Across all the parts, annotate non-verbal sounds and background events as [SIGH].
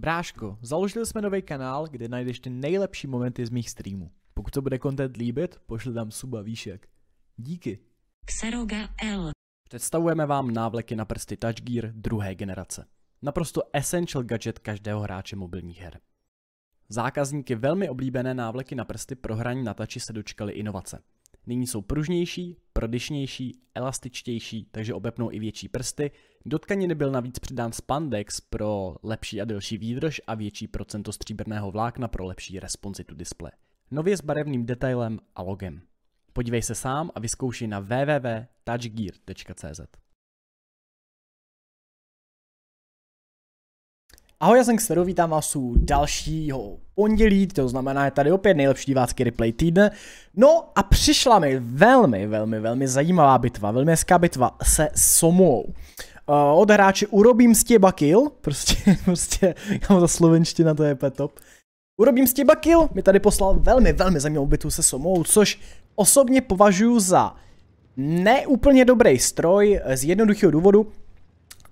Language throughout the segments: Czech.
Bráško, založili jsme nový kanál, kde najdeš ty nejlepší momenty z mých streamů. Pokud to bude content líbit, pošli tam suba výšek. Díky. Xeroga L. Představujeme vám návleky na prsty Touch Gear druhé generace. Naprosto essential gadget každého hráče mobilních her. Zákazníky velmi oblíbené návleky na prsty pro hraní na tači se dočkali inovace. Nyní jsou pružnější, prodyšnější, elastičtější, takže obepnou i větší prsty. Do tkaniny byl navíc přidán spandex pro lepší a delší výdrž a větší procento stříbrného vlákna pro lepší responsitu displeje. Nově s barevným detailem a logem. Podívej se sám a vyzkoušej na www.touchgear.cz. Ahoj, já jsem Xero, vítám vás u dalšího pondělí, to znamená je tady opět nejlepší divácký replay týdne. No a přišla mi velmi, velmi, velmi zajímavá bitva, velmi hezká bitva se Somou. Uh, eh, od hráče urobím z těba kill, prostě, [LAUGHS] prostě, kam za slovenština to je petop. Urobím z těba kill, mi tady poslal velmi, velmi zajímavou bitvu se Somou, což osobně považuji za neúplně dobrý stroj z jednoduchého důvodu,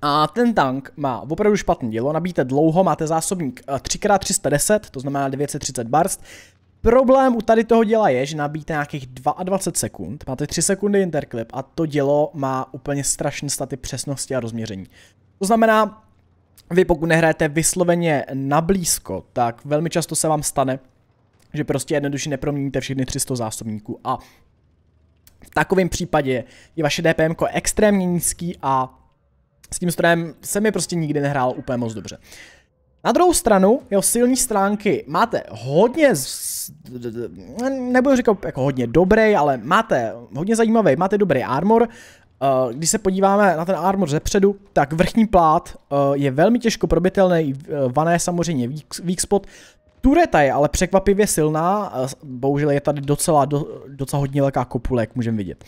a ten tank má opravdu špatné dílo. nabíte dlouho, máte zásobník 3x310, eh, to znamená 930 barst. Problém u tady toho děla je, že nabíte nějakých 22 sekund, máte 3 sekundy interklip a to dělo má úplně strašné staty přesnosti a rozměření. To znamená, vy pokud nehráte vysloveně na blízko, tak velmi často se vám stane, že prostě jednoduše neproměníte všechny 300 zásobníků a v takovém případě je vaše DPM extrémně nízký a s tím strojem se mi prostě nikdy nehrál úplně moc dobře. Na druhou stranu, jeho silní stránky máte hodně, nebudu říkat jako hodně dobrý, ale máte hodně zajímavý, máte dobrý armor. Eh, když se podíváme na ten armor zepředu, tak vrchní plát eh, je velmi těžko probitelný, eh, vané samozřejmě weak spot. Tureta je ale překvapivě silná, bohužel je tady docela, docela hodně velká kopule, jak můžeme vidět.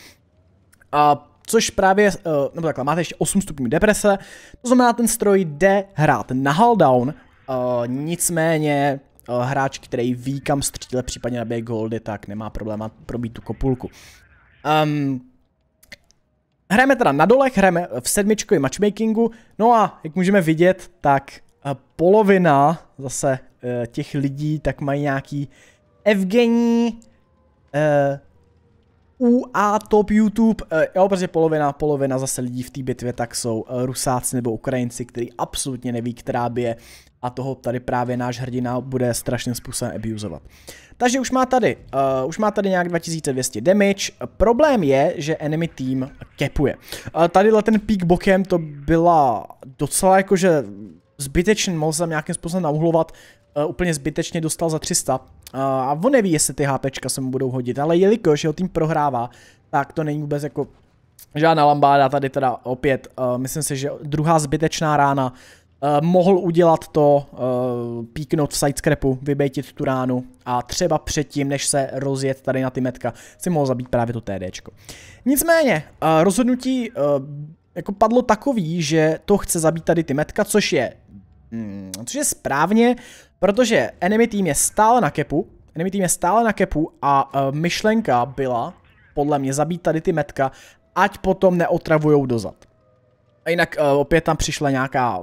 A což právě, eh, nebo takhle, máte ještě 8 stupňů deprese, to znamená, ten stroj jde hrát na halldown, eh, nicméně eh, hráč, který ví, kam střílet, případně nabije goldy, tak nemá problém probít tu kopulku. Um, hrajeme teda na dolech, hrajeme v sedmičkovém matchmakingu, no a jak můžeme vidět, tak polovina zase těch lidí tak mají nějaký Evgení, UA Top YouTube, eh, jo, protože polovina, polovina zase lidí v té bitvě tak jsou eh, Rusáci nebo Ukrajinci, který absolutně neví, která by je a toho tady právě náš hrdina bude strašným způsobem abuzovat. Takže už má tady, uh, už má tady nějak 2200 damage, problém je, že enemy team kepuje. Uh, tadyhle ten peak bokem to byla docela jakože zbytečný, mohl jsem nějakým způsobem nauhlovat, uh, úplně zbytečně dostal za 300, a on neví, jestli ty HPčka se mu budou hodit, ale jelikož jeho tým prohrává, tak to není vůbec jako žádná lambáda tady teda opět. Uh, myslím si, že druhá zbytečná rána Uh, mohl udělat to, uh, píknout v sidescrapu, vybejtit tu ránu a třeba předtím, než se rozjet tady na ty metka, si mohl zabít právě to TDčko. Nicméně, uh, rozhodnutí uh, jako padlo takový, že to chce zabít tady ty metka, což je Hmm, což je správně, protože enemy tým je stále na kepu, enemy tým je stále na kepu a uh, myšlenka byla, podle mě, zabít tady ty metka, ať potom neotravujou dozad. A jinak uh, opět tam přišla nějaká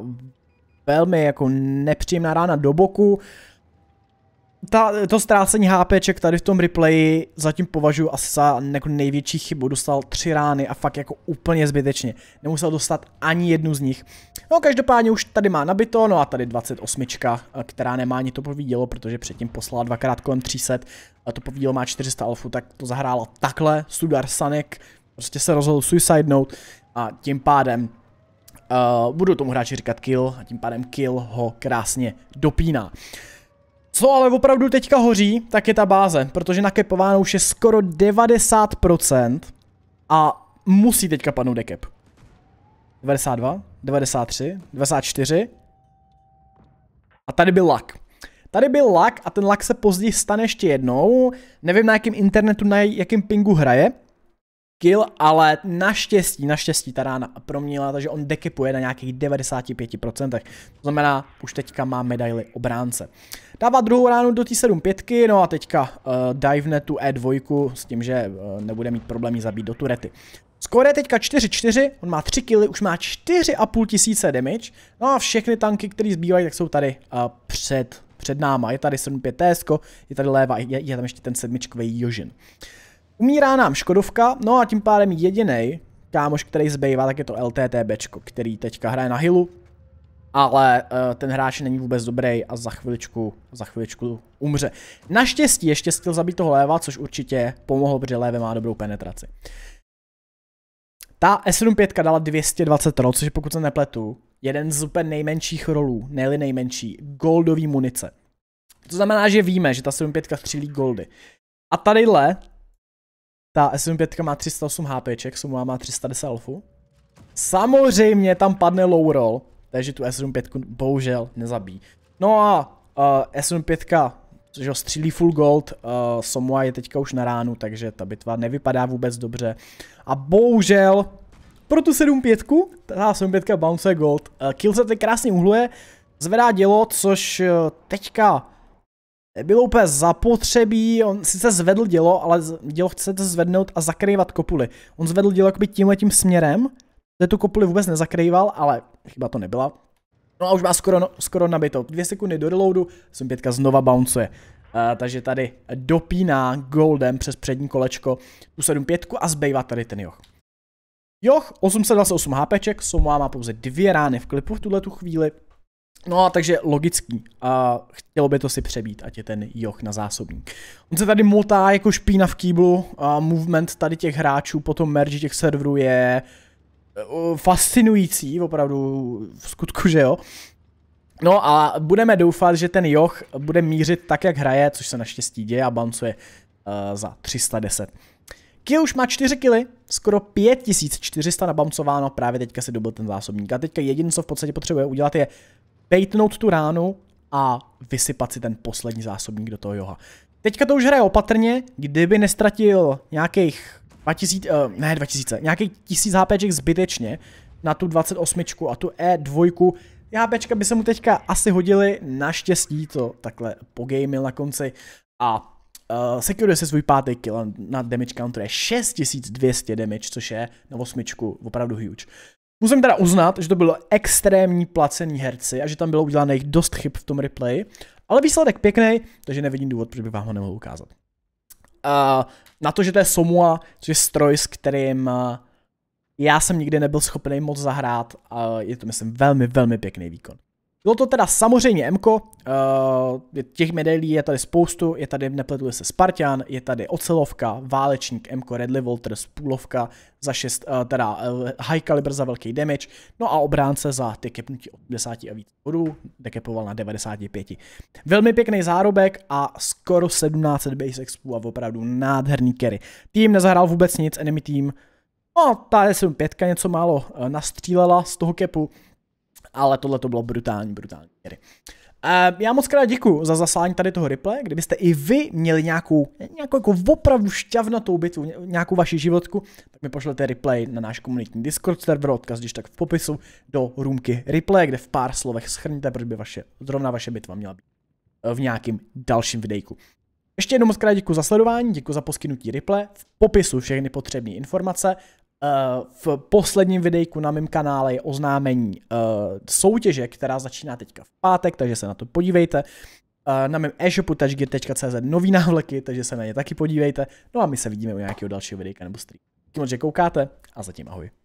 velmi jako nepříjemná rána do boku, ta, to ztrácení HPček tady v tom replay zatím považuji asi za jako největší chybu. Dostal tři rány a fakt jako úplně zbytečně. Nemusel dostat ani jednu z nich. No každopádně už tady má nabito, no a tady 28, eh, která nemá ani to povídělo, protože předtím poslala dvakrát kolem 300. A to povídělo má 400 alfu, tak to zahrála takhle. Sudar Sanek prostě se rozhodl suicide note a tím pádem uh, budu tomu hráči říkat kill a tím pádem kill ho krásně dopíná. Uh, co ale opravdu teďka hoří, tak je ta báze, protože nakepováno už je skoro 90% a musí teďka padnout dekep. 92, 93, 94. A tady byl lak. Tady byl lak a ten lak se později stane ještě jednou. Nevím na jakém internetu, na jakém pingu hraje, kill, ale naštěstí, naštěstí ta rána proměnila, takže on dekipuje na nějakých 95%. To znamená, už teďka má medaily obránce. Dává druhou ránu do t 7 pětky, no a teďka uh, eh, divene tu E2 s tím, že uh, nebude mít problém ji zabít do turety. Skore teďka 4-4, on má 3 killy, už má 4,5 tisíce damage. No a všechny tanky, které zbývají, tak jsou tady uh, před, před náma. Je tady 7-5 je tady léva, je, je tam ještě ten sedmičkový Jožin. Umírá nám Škodovka, no a tím pádem jediný kámoš, který zbývá, tak je to LTTB, který teďka hraje na hilu. ale uh, ten hráč není vůbec dobrý a za chviličku, za chviličku umře. Naštěstí ještě stil zabít toho léva, což určitě pomohlo, protože léve má dobrou penetraci. Ta S75 dala 220 rol, což pokud se nepletu, jeden z úplně nejmenších rolů, nejli nejmenší, goldový munice. To znamená, že víme, že ta 75 střílí goldy. A tadyhle ta SM5 má 308 HP, sumu má 310 alfu. Samozřejmě tam padne low roll, takže tu SM5 bohužel nezabí. No a uh, SM5 že střílí full gold, uh, Somua je teďka už na ránu, takže ta bitva nevypadá vůbec dobře. A bohužel pro tu 7-5, ta 7-5 bounce gold, uh, kill se teď krásně uhluje, zvedá dělo, což uh, teďka bylo úplně zapotřebí, on sice zvedl dělo, ale dělo chcete zvednout a zakrývat kopuly. On zvedl dělo jakoby tímhletím směrem, kde tu kopuli vůbec nezakrýval, ale chyba to nebyla. No a už má skoro, no, skoro nabito. Dvě sekundy do reloadu, jsem pětka znova bouncuje. Uh, takže tady dopíná goldem přes přední kolečko tu 7.5 a zbývá tady ten joch. Joch 828 HPček, Somoa má pouze dvě rány v klipu v tuhletu chvíli. No a takže logický. A chtělo by to si přebít, ať je ten joch na zásobník. On se tady motá jako špína v kýblu a movement tady těch hráčů po tom merge těch serverů je eh, fascinující, opravdu v skutku, že jo. No a budeme doufat, že ten joch bude mířit tak, jak hraje, což se naštěstí děje a bouncuje eh, za 310. Kill už má 4 kily, skoro 5400 nabamcováno, právě teďka si dobil ten zásobník. A teďka jediné, co v podstatě potřebuje udělat, je bejtnout tu ránu a vysypat si ten poslední zásobník do toho joha. Teďka to už hraje opatrně, kdyby nestratil nějakých 2000, uh, eh, ne 2000, nějakých 1000 HPček zbytečně na tu 28 a tu E2, HPčka by se mu teďka asi hodily, naštěstí to takhle pogamil na konci a uh, sekuruje se svůj pátý kill na damage counter je 6200 damage, což je na 8 opravdu huge. Musím teda uznat, že to bylo extrémní placený herci a že tam bylo udělaných dost chyb v tom replay, ale výsledek pěkný, takže nevidím důvod, proč bych vám ho nemohl ukázat. Uh, na to, že to je Somua, což je stroj, s kterým uh, já jsem nikdy nebyl schopný moc zahrát, uh, je to myslím velmi, velmi pěkný výkon. Bylo to teda samozřejmě Mko, uh, těch medailí je tady spoustu, je tady, nepletuli se Spartan, je tady Ocelovka, Válečník, Mko, Redley Walters, Půlovka za 6, uh, eh, teda uh, High Caliber za velký damage, no a obránce za ty kepnutí 80 a víc bodů, dekepoval na 95. Velmi pěkný zárobek a skoro 1700 base expů a opravdu nádherný carry. Tým nezahrál vůbec nic, enemy tým, no ta 75 něco málo nastřílela z toho kepu, ale tohle to bylo brutální, brutální hry. Uh, já moc krát děkuji za zaslání tady toho replay. Kdybyste i vy měli nějakou, nějakou jako opravdu šťavnatou bitvu, nějakou vaši životku, tak mi pošlete replay na náš komunitní Discord server, odkaz když tak v popisu do roomky replay, kde v pár slovech schrníte, proč by vaše, zrovna vaše bitva měla být eh, v nějakým dalším videjku. Ještě jednou moc krát děkuji za sledování, děkuji za poskytnutí replay, v popisu všechny potřebné informace Eh, v posledním videjku na mém kanále je oznámení eh, soutěže, která začíná teďka v pátek, takže se na to podívejte. Eh, na mém e-shopu touchgear.cz nový návleky, takže se na ně taky podívejte. No a my se vidíme u nějakého dalšího videjka nebo streamu. Tím, že koukáte a zatím ahoj.